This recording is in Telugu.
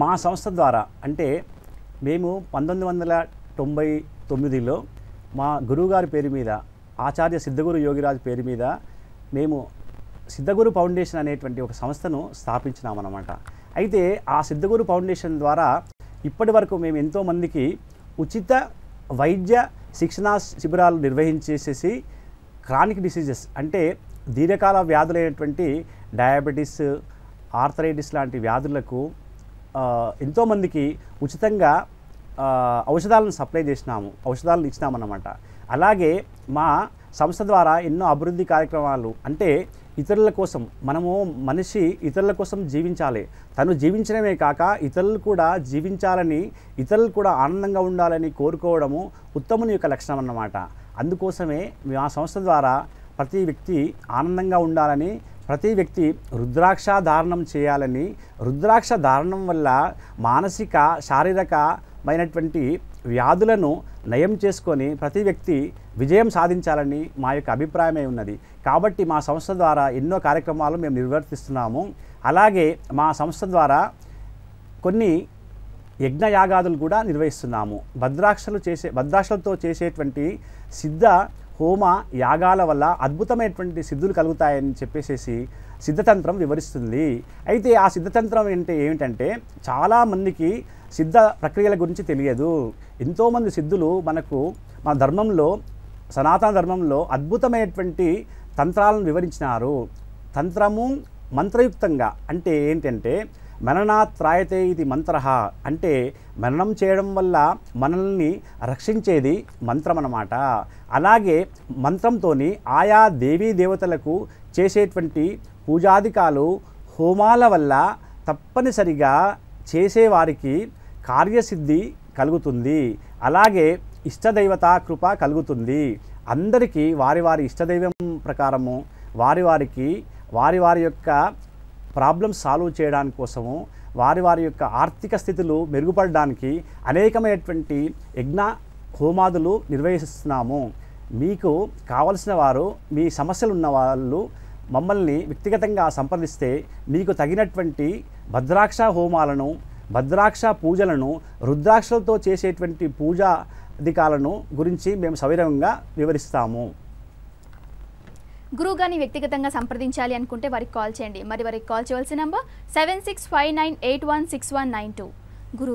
మా సంస్థ ద్వారా అంటే మేము పంతొమ్మిది వందల తొంభై తొమ్మిదిలో మా గురువుగారి పేరు మీద ఆచార్య సిద్ధగురు యోగిరాజు పేరు మీద మేము సిద్ధగురు ఫౌండేషన్ అనేటువంటి ఒక సంస్థను స్థాపించినామన్నమాట అయితే ఆ సిద్ధగురు ఫౌండేషన్ ద్వారా ఇప్పటి వరకు మేము ఎంతోమందికి ఉచిత వైద్య శిక్షణా శిబిరాలు నిర్వహించేసేసి క్రానిక్ డిసీజెస్ అంటే దీర్ఘకాల వ్యాధులైనటువంటి డయాబెటీస్ ఆర్థరైటిస్ లాంటి వ్యాధులకు ఎంతోమందికి ఉచితంగా ఔషధాలను సప్లై చేసినాము ఔషధాలను ఇచ్చినామన్నమాట అలాగే మా సంస్థ ద్వారా ఎన్నో అభివృద్ధి కార్యక్రమాలు అంటే ఇతరుల కోసం మనము మనిషి ఇతరుల కోసం జీవించాలి తను జీవించడమే కాక ఇతరులు కూడా జీవించాలని ఇతరులు కూడా ఆనందంగా ఉండాలని కోరుకోవడము ఉత్తముని యొక్క లక్షణం అన్నమాట అందుకోసమే మా సంస్థ ద్వారా ప్రతి వ్యక్తి ఆనందంగా ఉండాలని ప్రతి వ్యక్తి రుద్రాక్ష ధారణం చేయాలని రుద్రాక్ష ధారణం వల్ల మానసిక శారీరకమైనటువంటి వ్యాధులను నయం చేసుకొని ప్రతి వ్యక్తి విజయం సాధించాలని మా యొక్క అభిప్రాయమే ఉన్నది కాబట్టి మా సంస్థ ద్వారా ఎన్నో కార్యక్రమాలు మేము నిర్వర్తిస్తున్నాము అలాగే మా సంస్థ ద్వారా కొన్ని యజ్ఞయాగాదులు కూడా నిర్వహిస్తున్నాము భద్రాక్షలు చేసే భద్రాక్షలతో చేసేటువంటి సిద్ధ హోమ యాగాల వల్ల అద్భుతమైనటువంటి సిద్ధులు కలుగుతాయని చెప్పేసేసి సిద్ధతంత్రం వివరిస్తుంది అయితే ఆ సిద్ధతంత్రం అంటే ఏమిటంటే చాలామందికి సిద్ధ ప్రక్రియల గురించి తెలియదు ఎంతోమంది సిద్ధులు మనకు మన ధర్మంలో సనాతన ధర్మంలో అద్భుతమైనటువంటి తంత్రాలను వివరించినారు తంత్రము మంత్రయుక్తంగా అంటే ఏంటంటే మననాత్రాయతే ఇది మంత్ర అంటే మననం చేయడం వల్ల మనల్ని రక్షించేది మంత్రం అన్నమాట అలాగే మంత్రంతో ఆయా దేవీ దేవతలకు చేసేటువంటి పూజాధికాలు హోమాల వల్ల తప్పనిసరిగా చేసేవారికి కార్యసిద్ధి కలుగుతుంది అలాగే ఇష్టదైవత కృప కలుగుతుంది అందరికీ వారి వారి ఇష్టదైవం ప్రకారము వారి వారికి వారి వారి యొక్క ప్రాబ్లం సాల్వ్ చేయడాని కోసము వారి వారి యొక్క ఆర్థిక స్థితులు మెరుగుపడడానికి అనేకమైనటువంటి యజ్ఞ హోమాదులు నిర్వహిస్తున్నాము మీకు కావలసిన వారు మీ సమస్యలు ఉన్న వాళ్ళు మమ్మల్ని వ్యక్తిగతంగా సంప్రదిస్తే మీకు తగినటువంటి భద్రాక్ష హోమాలను భద్రాక్ష పూజలను రుద్రాక్షలతో చేసేటువంటి పూజాధికాలను గురించి మేము సవిరంగా వివరిస్తాము గురువు గారిని వ్యక్తిగతంగా సంప్రదించాలి అనుకుంటే వారికి కాల్ చేయండి మరి వారికి కాల్ చేయవలసిన number seven six five nine eight one six one nine two గురువు